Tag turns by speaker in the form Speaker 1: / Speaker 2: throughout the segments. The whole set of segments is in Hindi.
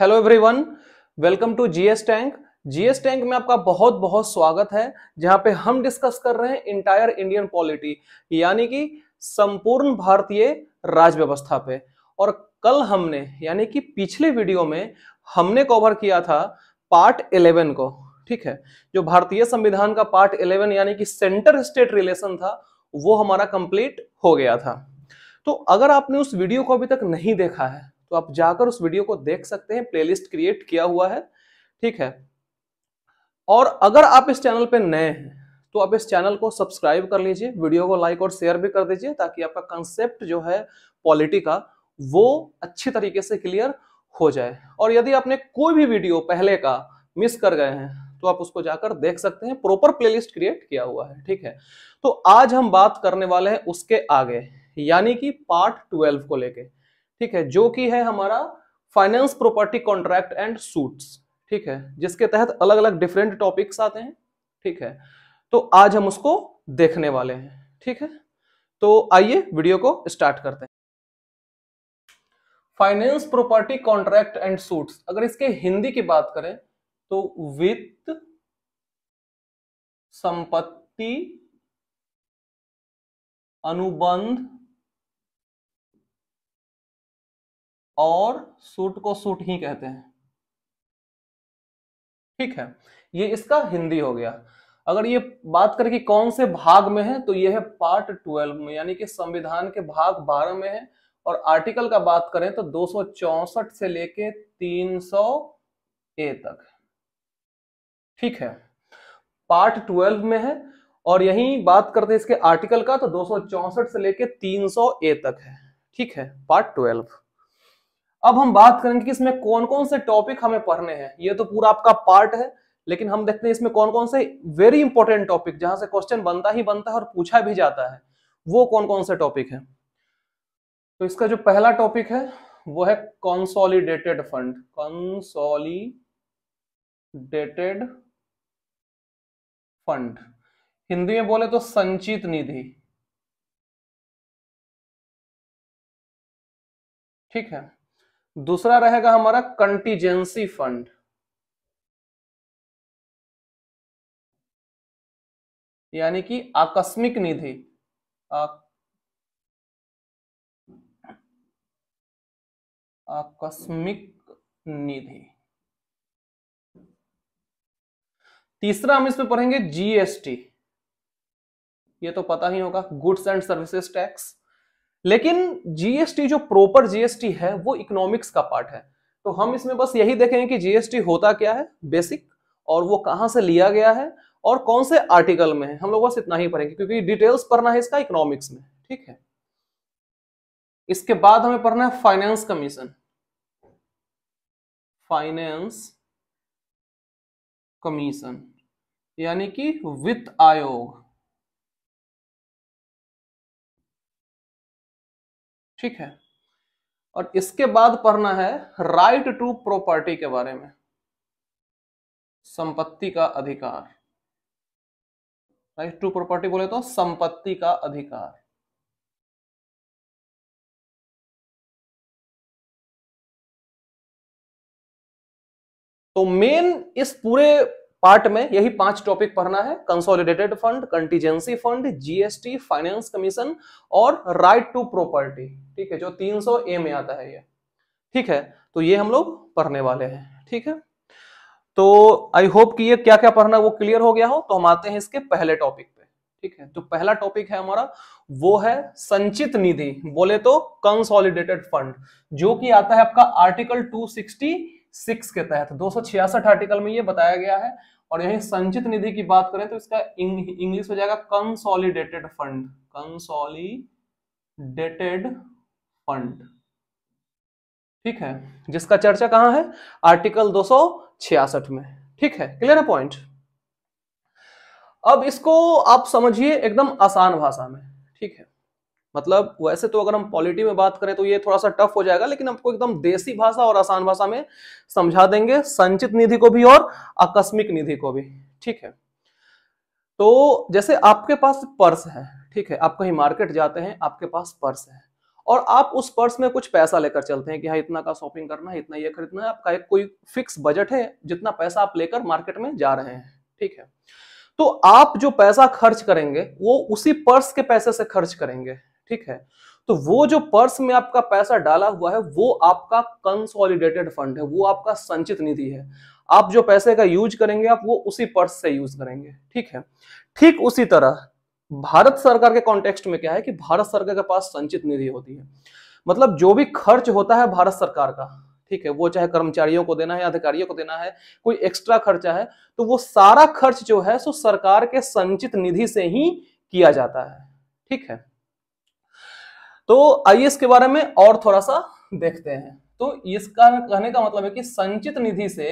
Speaker 1: hello everyone welcome to GS tank GS tank में आपका बहुत बहुत स्वागत है जहां पे हम डिस्कस कर रहे हैं इंटायर इंडियन पॉलिटी यानी कि संपूर्ण भारतीय राज व्यवस्था पे और कल हमने यानी कि पिछले वीडियो में हमने कवर किया था पार्ट 11 को ठीक है जो भारतीय संविधान का पार्ट 11 यानी कि सेंटर स्टेट रिलेशन था वो हमारा कंप्लीट हो गया था तो अगर आपने उस वीडियो को अभी तक नहीं देखा है तो आप जाकर उस वीडियो को देख सकते हैं प्लेलिस्ट क्रिएट किया हुआ है ठीक है और अगर आप इस चैनल पर नए हैं तो आप इस चैनल को सब्सक्राइब कर लीजिए वीडियो को लाइक और शेयर भी कर दीजिए ताकि आपका कंसेप्ट जो है पॉलिटी का वो अच्छी तरीके से क्लियर हो जाए और यदि आपने कोई भी वीडियो पहले का मिस कर गए हैं तो आप उसको जाकर देख सकते हैं प्रॉपर प्लेलिस्ट क्रिएट किया हुआ है ठीक है तो आज हम बात करने वाले हैं उसके आगे यानी कि पार्ट ट्वेल्व को लेके ठीक है जो कि है हमारा finance property contract and suits ठीक है जिसके तहत अलग अलग डिफरेंट टॉपिक्स आते हैं ठीक है तो आज हम उसको देखने वाले हैं ठीक है तो आइए वीडियो को स्टार्ट करते हैं finance property contract and suits अगर इसके हिंदी की बात करें तो वित्त
Speaker 2: संपत्ति अनुबंध और सूट को सूट ही कहते हैं ठीक है ये इसका
Speaker 1: हिंदी हो गया अगर ये बात करें कि कौन से भाग में है तो ये है पार्ट ट्वेल्व में यानी कि संविधान के भाग बारह में है और आर्टिकल का बात करें तो दो से लेके तीन ए तक ठीक है पार्ट ट्वेल्व में है और यही बात करते हैं इसके आर्टिकल का तो दो से लेके तीन ए तक है ठीक है पार्ट ट्वेल्व अब हम बात करेंगे कि इसमें कौन कौन से टॉपिक हमें पढ़ने हैं ये तो पूरा आपका पार्ट है लेकिन हम देखते हैं इसमें कौन कौन से वेरी इंपॉर्टेंट टॉपिक जहां से क्वेश्चन बनता ही बनता है और पूछा भी जाता है वो कौन कौन से टॉपिक है तो इसका जो पहला टॉपिक है वो है consolidated fund consolidated
Speaker 2: fund Hindi में बोले तो संचित निधि ठीक है दूसरा रहेगा हमारा कंटीजेंसी फंड यानी कि आकस्मिक निधि आकस्मिक निधि
Speaker 1: तीसरा हम इसमें पढ़ेंगे जीएसटी ये तो पता ही होगा गुड्स एंड सर्विसेज टैक्स लेकिन जीएसटी जो प्रॉपर जीएसटी है वो इकोनॉमिक्स का पार्ट है तो हम इसमें बस यही देखेंगे कि जीएसटी होता क्या है बेसिक और वो कहां से लिया गया है और कौन से आर्टिकल में है हम लोग बस इतना ही पढ़ेंगे क्योंकि डिटेल्स पढ़ना है इसका इकोनॉमिक्स में
Speaker 2: ठीक है इसके बाद हमें पढ़ना है फाइनेंस कमीशन फाइनेंस कमीशन यानी कि वित्त आयोग ठीक है और इसके बाद पढ़ना है
Speaker 1: राइट टू प्रॉपर्टी के बारे में संपत्ति का अधिकार
Speaker 2: राइट टू प्रॉपर्टी बोले तो संपत्ति का अधिकार तो मेन इस पूरे पार्ट में यही
Speaker 1: पांच टॉपिक पढ़ना है consolidated fund contingency fund GST finance commission और राइट टू प्रॉपर्टी ठीक है जो 300 ए में आता है ये ठीक है तो ये हम लोग पढ़ने वाले हैं ठीक है तो आई होप कि ये क्या क्या पढ़ना वो क्लियर हो गया हो तो हम आते हैं इसके पहले टॉपिक पे ठीक है तो पहला टॉपिक है हमारा वो है संचित निधि बोले तो कंसोलिडेटेड फंड जो कि आता है आपका आर्टिकल 260 सिक्स के तहत दो आर्टिकल में ये बताया गया है और यही संचित निधि की बात करें तो इसका इंग्लिश हो जाएगा कंसोलिडेटेड फंड कंसोलिडेटेड फंड ठीक है जिसका चर्चा कहां है आर्टिकल दो में ठीक है क्लियर है पॉइंट अब इसको आप समझिए एकदम आसान भाषा में ठीक है मतलब वैसे तो अगर हम पॉलिटी में बात करें तो ये थोड़ा सा टफ हो जाएगा लेकिन आपको एकदम देसी भाषा और आसान भाषा में समझा देंगे संचित निधि को भी और आकस्मिक निधि को भी ठीक है तो जैसे आपके पास पर्स है ठीक है आप कहीं मार्केट जाते हैं आपके पास पर्स है और आप उस पर्स में कुछ पैसा लेकर चलते हैं कि हाँ इतना का शॉपिंग करना है इतना ये खरीदना है आपका एक कोई फिक्स बजट है जितना पैसा आप लेकर मार्केट में जा रहे हैं ठीक है तो आप जो पैसा खर्च करेंगे वो उसी पर्स के पैसे से खर्च करेंगे ठीक है तो वो जो पर्स में आपका पैसा डाला हुआ है वो आपका कंसोलिडेटेड फंड है वो आपका संचित निधि है आप जो पैसे का यूज करेंगे आप वो उसी पर्स से यूज करेंगे ठीक है ठीक उसी तरह भारत सरकार के कॉन्टेक्स्ट में क्या है कि भारत सरकार के पास संचित निधि होती है मतलब जो भी खर्च होता है भारत सरकार का ठीक है वो चाहे कर्मचारियों को देना है अधिकारियों को देना है कोई एक्स्ट्रा खर्चा है तो वो सारा खर्च जो है सो सरकार के संचित निधि से ही किया जाता है ठीक है तो आइए इसके बारे में और थोड़ा सा देखते हैं तो इसका कहने का मतलब है कि संचित निधि से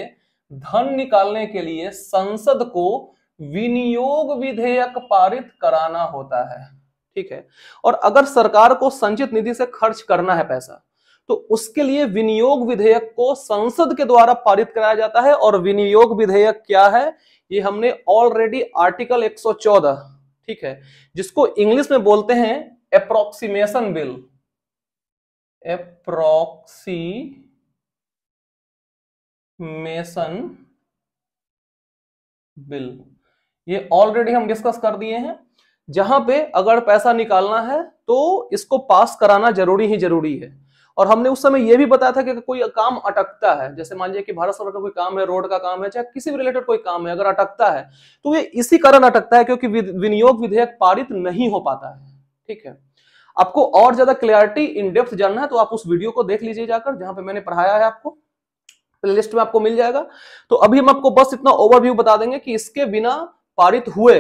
Speaker 1: धन निकालने के लिए संसद को विनियोग विधेयक पारित कराना होता है ठीक है और अगर सरकार को संचित निधि से खर्च करना है पैसा तो उसके लिए विनियोग विधेयक को संसद के द्वारा पारित कराया जाता है और विनियोग विधेयक क्या है ये हमने ऑलरेडी आर्टिकल 114 ठीक है जिसको इंग्लिश में बोलते हैं
Speaker 2: अप्रोक्सीमेशन बिल अप्रोक्सीमेशन बिल
Speaker 1: ये ऑलरेडी हम डिस्कस कर दिए हैं जहां पे अगर पैसा निकालना है तो इसको पास कराना जरूरी ही जरूरी है और हमने उस समय यह भी बताया था कि कोई काम अटकता है जैसे मान लीजिए कि भारत सरकार का कोई काम है रोड का काम है चाहे किसी भी रिलेटेड कोई काम है अगर अटकता है तो ये इसी कारण अटकता है क्योंकि विनियोग विधेयक पारित नहीं हो पाता है ठीक है आपको और ज्यादा क्लियरिटी इन डेप्थ जानना है तो आप उस वीडियो को देख लीजिए जाकर जहां पे मैंने पढ़ाया है आपको प्लेलिस्ट में आपको मिल जाएगा तो अभी हम आपको बस इतना ओवरव्यू बता देंगे कि इसके बिना पारित हुए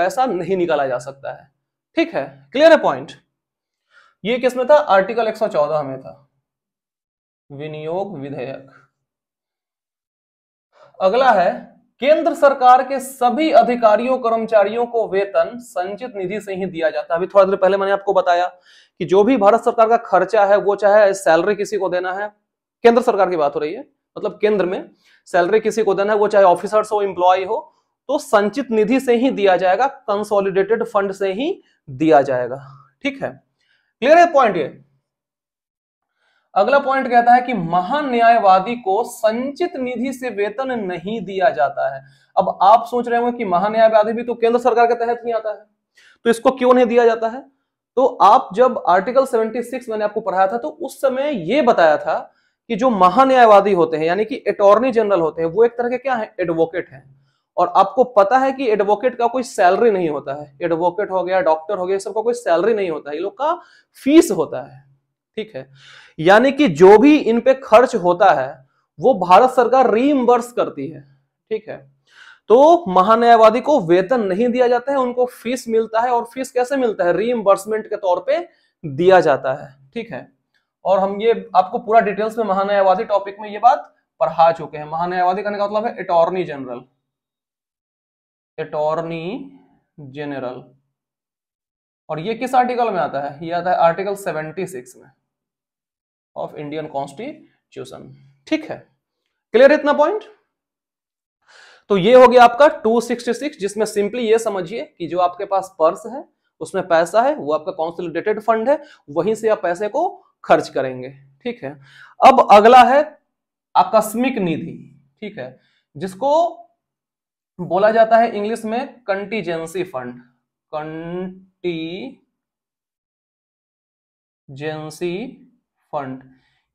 Speaker 1: पैसा नहीं निकाला जा सकता है ठीक है क्लियर है पॉइंट ये किसमें था आर्टिकल 114 में था विनियोग विधेयक अगला है केंद्र सरकार के सभी अधिकारियों कर्मचारियों को वेतन संचित निधि से ही दिया जाता है अभी थोड़ा देर पहले मैंने आपको बताया कि जो भी भारत सरकार का खर्चा है वो चाहे सैलरी किसी को देना है केंद्र सरकार की बात हो रही है मतलब केंद्र में सैलरी किसी को देना है वो चाहे ऑफिसर्स हो इंप्लॉय हो तो संचित निधि से ही दिया जाएगा कंसोलिडेटेड फंड से ही दिया जाएगा ठीक है क्लियर है पॉइंट ये अगला पॉइंट कहता है कि महान्यायवादी को संचित निधि से वेतन नहीं दिया जाता है अब आप सोच रहे होंगे कि महान्यायवादी भी तो केंद्र सरकार के तहत ही आता है तो इसको क्यों नहीं दिया जाता है तो आप जब आर्टिकल 76 मैंने आपको पढ़ाया था तो उस समय यह बताया था कि जो महान्यायवादी होते हैं यानी कि अटोर्नी जनरल होते हैं वो एक तरह के क्या है एडवोकेट है और आपको पता है कि एडवोकेट का कोई सैलरी नहीं होता है एडवोकेट हो गया डॉक्टर हो गया सबका कोई सैलरी नहीं होता है ये लोग का फीस होता है ठीक है यानी कि जो भी इन पे खर्च होता है वो भारत सरकार रीइम्बर्स करती है ठीक है तो महान्यायवादी को वेतन नहीं दिया जाता है उनको फीस मिलता है और फीस कैसे मिलता है रीइम्बर्समेंट के तौर पे दिया जाता है ठीक है और हम ये आपको पूरा डिटेल्स में महान्यायवादी टॉपिक में ये बात पढ़ा चुके हैं महान्यायवादी करने का मतलब है अटॉर्नी जनरल अटॉर्नी जनरल और ये किस आर्टिकल में आता है ये आता है आर्टिकल 76 में ऑफ इंडियन कॉन्स्टिट्यूशन ठीक है क्लियर इतना पॉइंट तो ये हो गया आपका 266 जिसमें सिंपली ये समझिए कि जो आपके पास पर्स है उसमें पैसा है वो आपका कॉन्सोलिडेटेड फंड है वहीं से आप पैसे को खर्च करेंगे ठीक है अब अगला है आकस्मिक निधि ठीक है जिसको बोला जाता है इंग्लिश में कंटीजेंसी फंड कंटीजेंसी फंड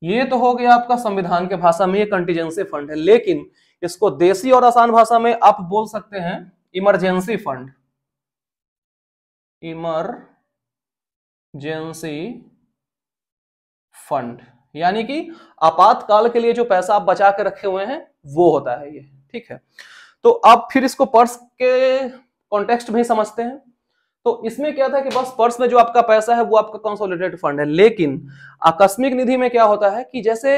Speaker 1: ये तो हो गया आपका संविधान के भाषा में ये कंटीजेंसी फंड है लेकिन इसको देसी और आसान भाषा में आप बोल सकते हैं इमरजेंसी फंड इमरजेंसी फंड यानी कि आपातकाल के लिए जो पैसा आप बचा के रखे हुए हैं वो होता है ये ठीक है तो आप फिर इसको पर्स के कॉन्टेक्स्ट में समझते हैं तो इसमें क्या था कि बस पर्स में जो आपका पैसा है वो आपका कंसोलिडेटेड फंड है लेकिन आकस्मिक निधि में क्या होता है कि जैसे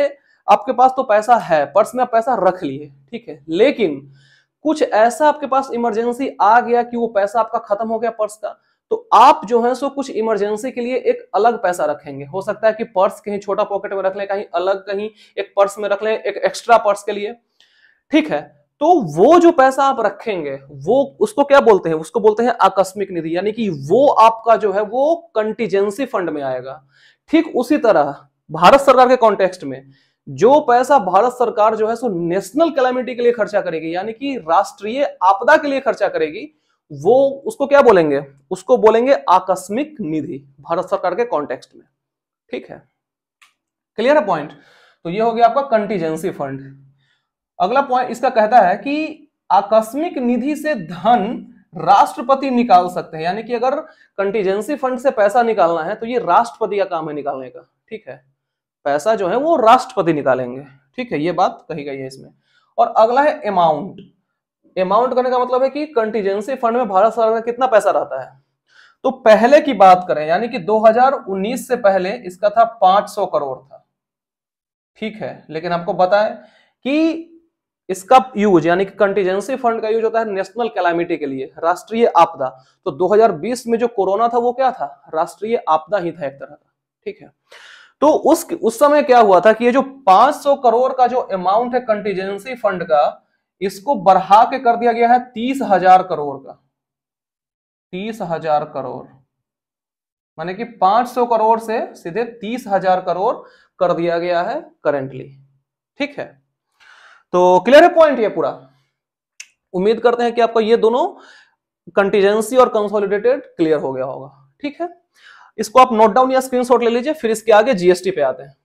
Speaker 1: आपके पास तो पैसा है पर्स में आप पैसा रख लिए ठीक है लेकिन कुछ ऐसा आपके पास इमरजेंसी आ गया कि वो पैसा आपका खत्म हो गया पर्स का तो आप जो है सो कुछ इमरजेंसी के लिए एक अलग पैसा रखेंगे हो सकता है कि पर्स कहीं छोटा पॉकेट में रख लें कहीं अलग कहीं एक पर्स में रख लें एक एक्स्ट्रा पर्स के लिए ठीक है तो वो जो पैसा आप रखेंगे वो उसको क्या बोलते हैं उसको बोलते हैं आकस्मिक निधि यानी कि वो आपका जो है वो कंटीजेंसी फंड में आएगा ठीक उसी तरह भारत सरकार के कॉन्टेक्स्ट में जो पैसा भारत सरकार जो है सो नेशनल कैलामिटी के लिए खर्चा करेगी यानी कि राष्ट्रीय आपदा के लिए खर्चा करेगी वो उसको क्या बोलेंगे उसको बोलेंगे आकस्मिक निधि भारत सरकार के कॉन्टेक्स्ट में ठीक है क्लियर है पॉइंट तो ये हो गया आपका कंटीजेंसी फंड अगला पॉइंट इसका कहता है कि आकस्मिक निधि से धन राष्ट्रपति निकाल सकते हैं यानी कि अगर कंटीजेंसी फंड से पैसा निकालना है तो ये राष्ट्रपति का काम है निकालने का ठीक है पैसा जो है वो राष्ट्रपति निकालेंगे ठीक है ये बात कही गई है इसमें और अगला है अमाउंट अमाउंट करने का मतलब है कि कंटीजेंसी फंड में भारत सरकार का कितना पैसा रहता है तो पहले की बात करें यानी कि 2019 से पहले इसका था 500 करोड़ था ठीक है लेकिन आपको बताएं कि इसका यूज यानी कि कंटीजेंसी फंड का यूज होता है नेशनल कैलामिटी के लिए राष्ट्रीय आपदा तो 2020 में जो कोरोना था वो क्या था राष्ट्रीय आपदा ही था एक तरह का ठीक है तो उस उस समय क्या हुआ था कि ये जो 500 करोड़ का जो अमाउंट है कंटीजेंसी फंड का इसको बढ़ा के कर दिया गया है तीस हजार करोड़ का तीस हजार करोड़ माने कि 500 करोड़ से सीधे तीस हजार करोड़ कर दिया गया है करेंटली ठीक है तो क्लियर है पॉइंट ये पूरा उम्मीद करते हैं कि आपका ये दोनों कंटीजेंसी और कंसोलिडेटेड क्लियर हो गया होगा ठीक है इसको आप नोट डाउन या स्क्रीनशॉट ले लीजिए फिर इसके आगे जीएसटी पे आते हैं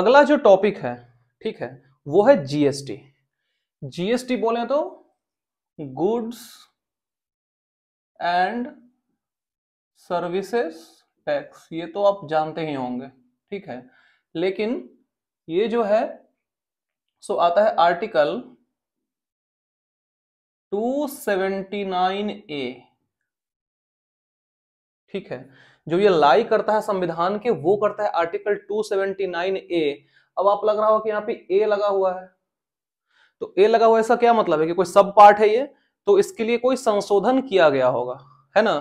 Speaker 1: अगला जो टॉपिक है ठीक है वो है जीएसटी जीएसटी बोले तो गुड्स एंड सर्विसेस टैक्स ये तो आप जानते ही होंगे ठीक है लेकिन ये जो है सो आता है आर्टिकल 279 ए ठीक है जो ये लाई करता है संविधान के वो करता है आर्टिकल 279 ए अब आप लग रहा हो कि यहाँ पे ए लगा हुआ है तो ए लगा हुआ ऐसा क्या मतलब है कि कोई सब पार्ट है ये तो इसके लिए कोई संशोधन किया गया होगा है ना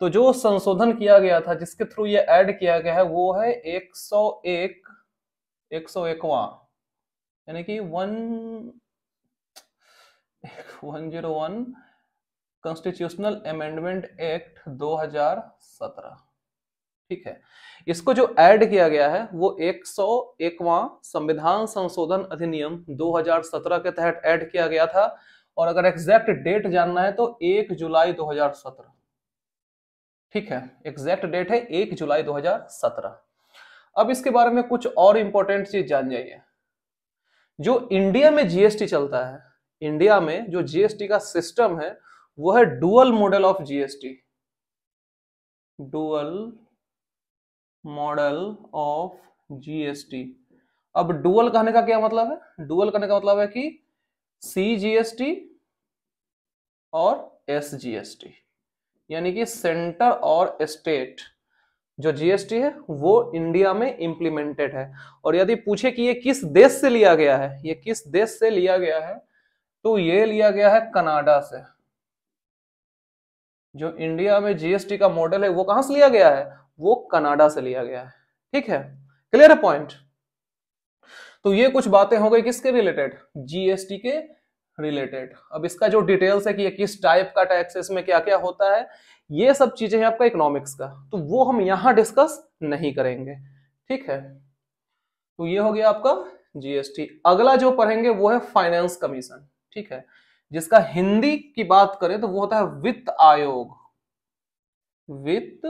Speaker 1: तो जो संशोधन किया गया था जिसके थ्रू ये ऐड किया गया है वो है 101 एक सौ एकवा यानी कि one one zero one constitutional amendment act 2017 ठीक है इसको जो ऐड किया गया है वो एक सौ एकवा संविधान संशोधन अधिनियम 2017 के तहत ऐड किया गया था और अगर एग्जैक्ट डेट जानना है तो एक जुलाई 2017 ठीक है एग्जैक्ट डेट है एक जुलाई 2017 अब इसके बारे में कुछ और इंपॉर्टेंट चीज जान जाइए जो इंडिया में जीएसटी चलता है इंडिया में जो जीएसटी का सिस्टम है वो है dual model of GST dual model of GST अब डुअल कहने का क्या मतलब है डुअल कहने का मतलब है कि सी जीएसटी और एस जीएसटी यानी कि सेंटर और स्टेट जो जीएसटी है वो इंडिया में इम्प्लीमेंटेड है और यदि पूछे कि ये किस देश से लिया गया है ये किस देश से लिया गया है तो ये लिया गया है कनाडा से जो इंडिया में जीएसटी का मॉडल है वो कहां से लिया गया है वो कनाडा से लिया गया है ठीक है क्लियर है पॉइंट तो ये कुछ बातें हो गई किसके रिलेटेड जीएसटी के रिलेटेड अब इसका जो डिटेल्स है कि ये किस टाइप का टैक्स इसमें क्या क्या होता है ये सब चीजें हैं आपका इकोनॉमिक्स का तो वो हम यहां डिस्कस नहीं करेंगे ठीक है तो ये हो गया आपका जीएसटी अगला जो पढ़ेंगे वो है फाइनेंस कमीशन ठीक है जिसका हिंदी की बात करें तो वो होता है वित्त आयोग वित्त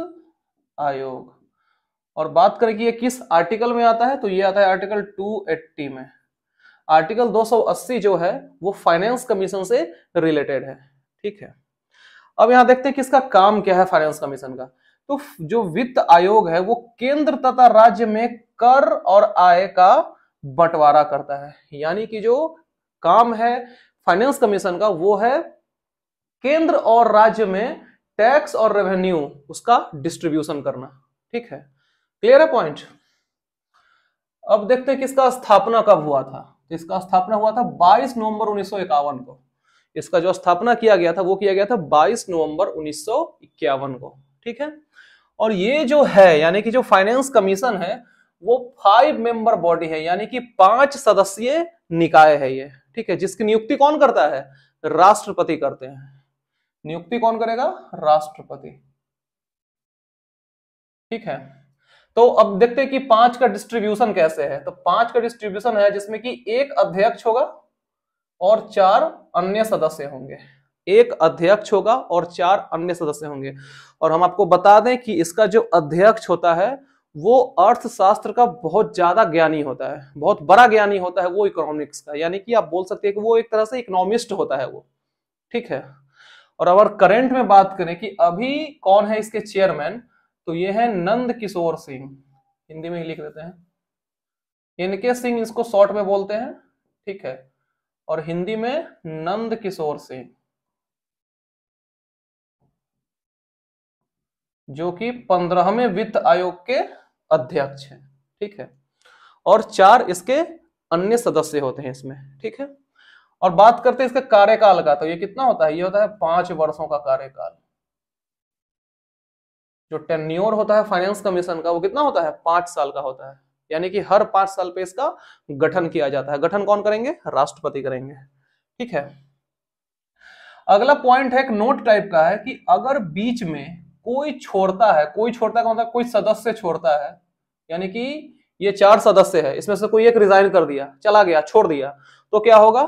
Speaker 1: आयोग और बात करें कि ये किस आर्टिकल में आता है तो ये आता है आर्टिकल 280 में आर्टिकल 280 जो है वो फाइनेंस कमीशन से रिलेटेड है ठीक है अब यहां देखते हैं किसका काम क्या है फाइनेंस कमीशन का तो जो वित्त आयोग है वो केंद्र तथा राज्य में कर और आय का बंटवारा करता है यानी कि जो काम है फाइनेंस कमीशन का वो है केंद्र और राज्य में टैक्स और रेवेन्यू उसका डिस्ट्रीब्यूशन करना ठीक है क्लियर है पॉइंट अब देखते हैं किसका स्थापना कब हुआ था इसका स्थापना हुआ था 22 नवंबर उन्नीस को इसका जो स्थापना किया गया था वो किया गया था 22 नवंबर 1951 को ठीक है और ये जो है यानी कि जो फाइनेंस कमीशन है वो फाइव मेंबर बॉडी है यानी कि पांच सदस्यीय निकाय है ये ठीक है जिसकी नियुक्ति कौन करता है राष्ट्रपति करते हैं नियुक्ति कौन करेगा राष्ट्रपति ठीक है तो अब देखते हैं कि पांच का डिस्ट्रीब्यूशन कैसे है तो पांच का डिस्ट्रीब्यूशन है जिसमें कि एक अध्यक्ष होगा और चार अन्य सदस्य होंगे एक अध्यक्ष होगा और चार अन्य सदस्य होंगे और हम आपको बता दें कि इसका जो अध्यक्ष होता है वो अर्थशास्त्र का बहुत ज्यादा ज्ञानी होता है बहुत बड़ा ज्ञानी होता है वो इकोनॉमिक्स का यानी कि आप बोल सकते हैं कि वो एक तरह से इकोनॉमिस्ट होता है वो ठीक है और अगर करंट में बात करें कि अभी कौन है इसके चेयरमैन तो ये है नंद किशोर सिंह हिंदी में ही लिख देते हैं इनके सिंह इसको शॉर्ट में बोलते हैं ठीक है और हिंदी में नंद किशोर सिंह जो कि पंद्रहवें वित्त आयोग के अध्यक्ष हैं ठीक है और चार इसके अन्य सदस्य होते हैं इसमें ठीक है और बात करते हैं इसका कार्यकाल का तो ये कितना होता है ये होता है पांच वर्षों का कार्यकाल जो टेन्योर होता है फाइनेंस कमीशन का वो कितना होता है पांच साल का होता है यानी कि हर पांच साल पे इसका गठन किया जाता है गठन कौन करेंगे राष्ट्रपति करेंगे ठीक है अगला पॉइंट है एक नोट टाइप का है कि अगर बीच में कोई छोड़ता है कोई छोड़ता है मतलब कोई सदस्य छोड़ता है यानी कि ये चार सदस्य है इसमें से कोई एक रिजाइन कर दिया चला गया छोड़ दिया तो क्या होगा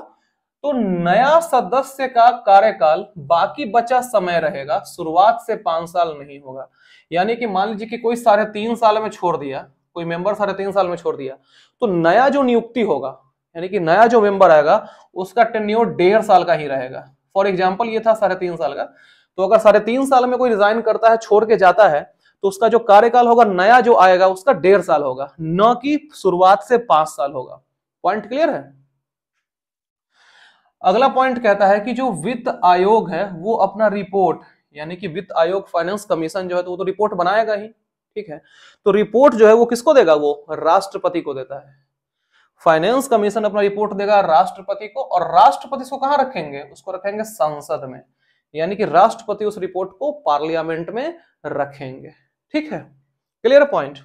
Speaker 1: तो नया सदस्य का कार्यकाल बाकी बचा समय रहेगा शुरुआत से पांच साल नहीं होगा यानी कि मान लीजिए कि कोई साढ़े तीन साल में छोड़ दिया कोई मेंबर साढ़े तीन साल में छोड़ दिया तो नया जो नियुक्ति होगा यानी कि नया जो मेंबर आएगा उसका टेन्योर डेढ़ साल का ही रहेगा फॉर एग्जाम्पल ये था साढ़े तीन साल का तो अगर साढ़े तीन साल में कोई रिजाइन करता है छोड़ के जाता है तो उसका जो कार्यकाल होगा नया जो आएगा उसका डेढ़ साल होगा न कि शुरुआत से पांच साल होगा पॉइंट क्लियर है अगला पॉइंट कहता है कि जो वित्त आयोग है वो अपना रिपोर्ट यानी कि वित्त आयोग फाइनेंस कमीशन जो है तो वो तो रिपोर्ट बनाएगा ही ठीक है तो रिपोर्ट जो है वो किसको देगा वो राष्ट्रपति को देता है फाइनेंस कमीशन अपना रिपोर्ट देगा राष्ट्रपति को और राष्ट्रपति उसको कहां रखेंगे उसको रखेंगे संसद में यानी कि राष्ट्रपति उस रिपोर्ट को पार्लियामेंट में रखेंगे ठीक है क्लियर पॉइंट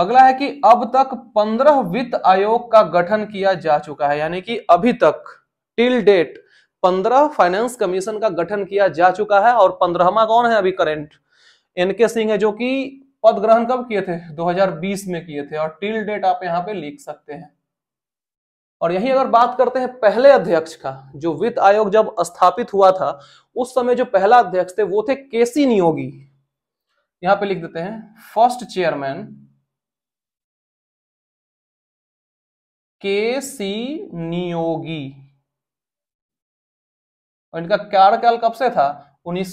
Speaker 1: अगला है कि अब तक पंद्रह वित्त आयोग का गठन किया जा चुका है यानी कि अभी तक टिल डेट पंद्रह फाइनेंस कमीशन का गठन किया जा चुका है और पंद्रहवा कौन है अभी करेंट एनके सिंह है जो कि पद ग्रहण कब किए थे 2020 में किए थे और टिल डेट आप यहां पे लिख सकते हैं और यही अगर बात करते हैं पहले अध्यक्ष का जो वित्त आयोग जब स्थापित हुआ था उस समय जो पहला अध्यक्ष थे वो थे केसी नियोगी
Speaker 2: यहां पे लिख देते हैं फर्स्ट चेयरमैन के सी नियोगी और इनका कार्यकाल कब से था उन्नीस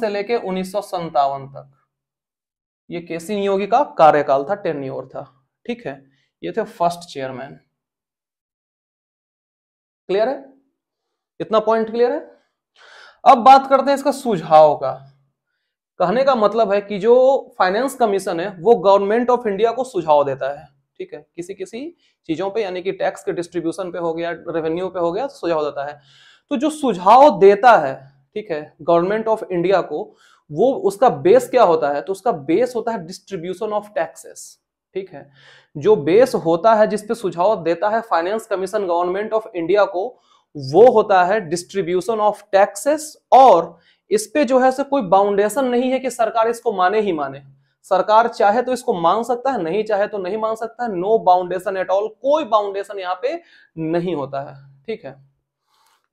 Speaker 2: से लेके उन्नीस
Speaker 1: तक ये केसी नियोगी का कार्यकाल था टेन था ठीक है ये थे फर्स्ट चेयरमैन क्लियर है इतना पॉइंट क्लियर है अब बात करते हैं इसका सुझाव का कहने का मतलब है कि जो फाइनेंस कमीशन है वो गवर्नमेंट ऑफ इंडिया को सुझाव देता है ठीक है किसी किसी चीजों पे यानी कि टैक्स के डिस्ट्रीब्यूशन पे हो गया रेवेन्यू पे हो गया तो सुझाव देता है तो जो सुझाव देता है ठीक है गवर्नमेंट ऑफ इंडिया को वो उसका बेस क्या होता है तो उसका बेस होता है डिस्ट्रीब्यूशन ऑफ टैक्सेस ठीक है जो बेस होता है जिसपे सुझाव देता है finance commission government of India को वो होता है डिस्ट्रीब्यूशन ऑफ टैक्सेस और इस पे जो है से कोई बाउंडेशन नहीं है कि सरकार इसको माने ही माने सरकार चाहे तो इसको मांग सकता है नहीं चाहे तो नहीं मांग सकता है नो बाउंडेशन एट ऑल कोई बाउंडेशन यहाँ पे नहीं होता है ठीक है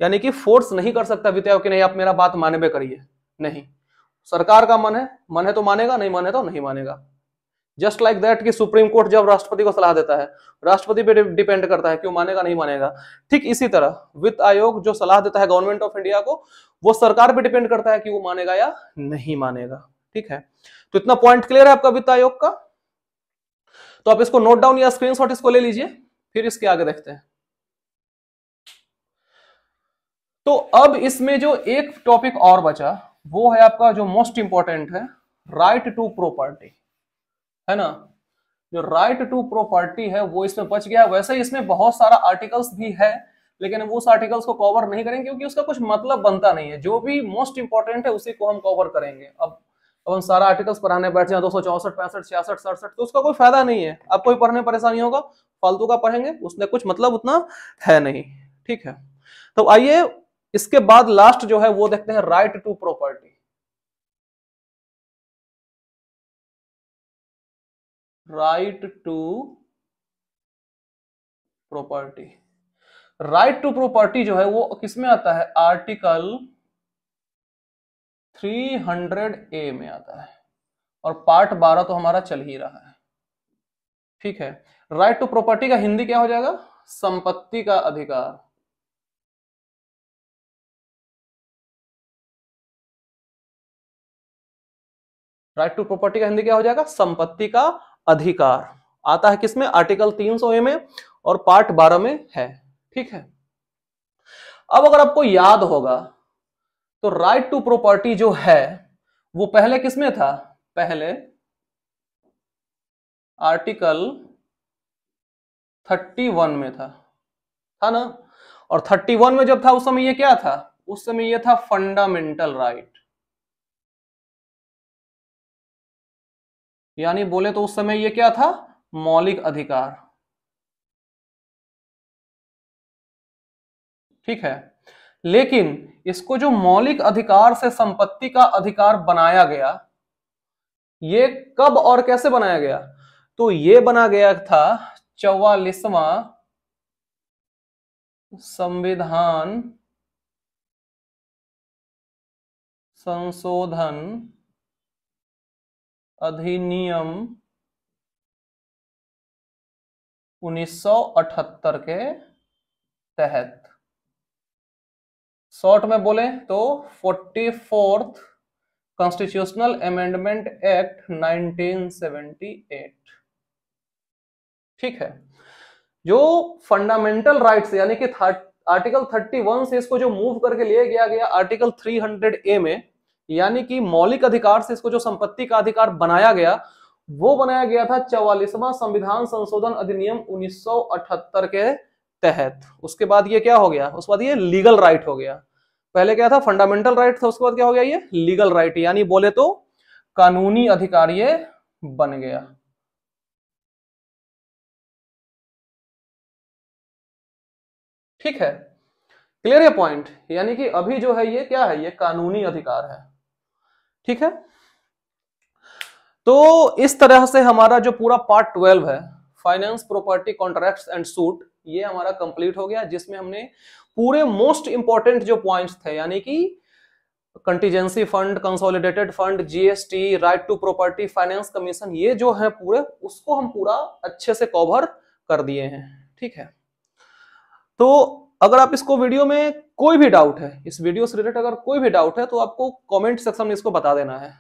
Speaker 1: यानी कि फोर्स नहीं कर सकता वित्या कि नहीं आप मेरा बात में करिए नहीं सरकार का मन है मन है तो मानेगा नहीं मन है तो नहीं मानेगा जस्ट लाइक दैट कि सुप्रीम कोर्ट जब राष्ट्रपति को सलाह देता है राष्ट्रपति पे डिपेंड करता है वो मानेगा नहीं मानेगा ठीक इसी तरह वित्त आयोग जो सलाह देता है गवर्नमेंट ऑफ इंडिया को वो सरकार पे डिपेंड करता है कि वो मानेगा या नहीं मानेगा ठीक है तो इतना पॉइंट क्लियर है आपका वित्त आयोग का तो आप इसको नोट डाउन या स्क्रीन इसको ले लीजिए फिर इसके आगे देखते हैं तो अब इसमें जो एक टॉपिक और बचा वो है आपका जो मोस्ट इंपॉर्टेंट है राइट टू प्रॉपर्टी है ना जो राइट टू प्रॉपर्टी है वो इसमें बच गया वैसे इसमें बहुत सारा आर्टिकल्स भी है लेकिन वो उस आर्टिकल्स को कवर नहीं करेंगे क्योंकि उसका कुछ मतलब बनता नहीं है जो भी मोस्ट इंपॉर्टेंट है उसी को हम कवर करेंगे अब अब हम सारा आर्टिकल्स पढ़ाने बैठ जाए दो सौ चौसठ पैंसठ छियासठ सड़सठ तो उसका कोई फायदा नहीं है अब कोई पढ़ने परेशानी होगा फालतू का पढ़ेंगे उसमें कुछ मतलब उतना है नहीं ठीक है
Speaker 2: तो आइए इसके बाद लास्ट जो है वो देखते हैं right to property right to property right to property जो है
Speaker 1: वो किसमें आता है आर्टिकल 300 ए में आता है और पार्ट 12 तो हमारा चल ही रहा है ठीक है
Speaker 2: राइट टू प्रॉपर्टी का हिंदी क्या हो जाएगा संपत्ति का अधिकार राइट टू प्रॉपर्टी का हिंदी क्या हो जाएगा संपत्ति का अधिकार आता है किसमें
Speaker 1: आर्टिकल तीन सौ ए में और पार्ट बारह में है ठीक है अब अगर आपको याद होगा तो राइट टू प्रॉपर्टी जो है वो पहले किसमें था पहले आर्टिकल 31 में था था ना और 31 में जब था उस समय ये क्या था उस समय ये था फंडामेंटल राइट
Speaker 2: यानी बोले तो उस समय ये क्या था मौलिक अधिकार ठीक है लेकिन इसको जो मौलिक अधिकार से संपत्ति का अधिकार बनाया
Speaker 1: गया ये कब और कैसे बनाया गया तो ये बना गया था
Speaker 2: चौवालीसवा संविधान संशोधन अधिनियम 1978 के तहत
Speaker 1: शॉर्ट में बोले तो forty fourth constitutional amendment act 1978 ठीक है जो फंडामेंटल राइट्स यानी कि आर्टिकल 31 से इसको जो मूव करके लिया गया गया आर्टिकल 300 ए में यानी कि मौलिक अधिकार से इसको जो संपत्ति का अधिकार बनाया गया वो बनाया गया था चौवालीसवा संविधान संशोधन अधिनियम 1978 के तहत उसके बाद ये क्या हो गया उसके बाद ये लीगल राइट हो गया पहले क्या था फंडामेंटल राइट था उसके बाद क्या हो गया ये लीगल राइट यानी बोले तो
Speaker 2: कानूनी अधिकार ये बन गया ठीक है क्लियर है पॉइंट यानी कि अभी जो है ये क्या है ये कानूनी अधिकार है ठीक है
Speaker 1: तो इस तरह से हमारा जो पूरा पार्ट ट्वेल्व है finance property contract and suit ये हमारा कंप्लीट हो गया जिसमें हमने पूरे मोस्ट इंपॉर्टेंट जो पॉइंट थे यानी कि contingency fund consolidated fund GST right to property finance commission ये जो है पूरे उसको हम पूरा अच्छे से कवर कर दिए हैं ठीक है तो अगर आप इसको वीडियो में कोई भी डाउट है इस वीडियो से रिलेटेड अगर कोई भी डाउट है तो आपको कमेंट सेक्शन में इसको बता देना है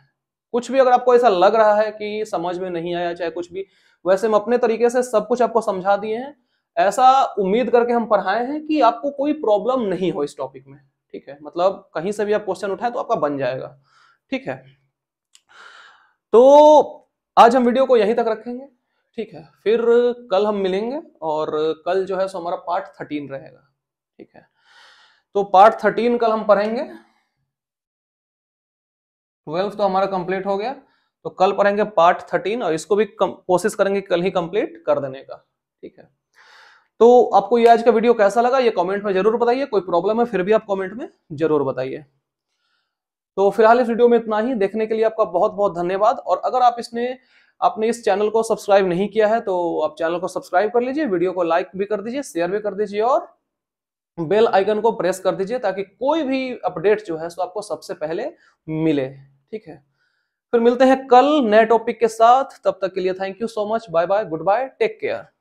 Speaker 1: कुछ भी अगर आपको ऐसा लग रहा है कि समझ में नहीं आया चाहे कुछ भी वैसे हम अपने तरीके से सब कुछ आपको समझा दिए हैं ऐसा उम्मीद करके हम पढ़ाए हैं कि आपको कोई प्रॉब्लम नहीं हो इस टॉपिक में ठीक है मतलब कहीं से भी आप क्वेश्चन उठाए तो आपका बन जाएगा ठीक है तो आज हम वीडियो को यहीं तक रखेंगे ठीक है फिर कल हम मिलेंगे और कल जो है सो हमारा पार्ट थर्टीन रहेगा ठीक है तो पार्ट थर्टीन कल हम पढ़ेंगे ट्वेल्व तो हमारा कंप्लीट हो गया तो कल पढ़ेंगे पार्ट थर्टीन और इसको भी कोशिश करेंगे कल ही कंप्लीट कर देने का ठीक है तो आपको ये आज का वीडियो कैसा लगा ये कमेंट में जरूर बताइए कोई प्रॉब्लम है फिर भी आप कमेंट में जरूर बताइए तो फिलहाल इस वीडियो में इतना ही देखने के लिए आपका बहुत बहुत धन्यवाद और अगर आप इसने आपने इस चैनल को सब्सक्राइब नहीं किया है तो आप चैनल को सब्सक्राइब कर लीजिए वीडियो को लाइक भी कर दीजिए शेयर भी कर दीजिए और बेल आइकन को प्रेस कर दीजिए ताकि कोई भी अपडेट जो है सो आपको सबसे पहले मिले ठीक है फिर मिलते हैं कल नए टॉपिक के साथ तब तक के लिए thank you so much bye bye good bye take care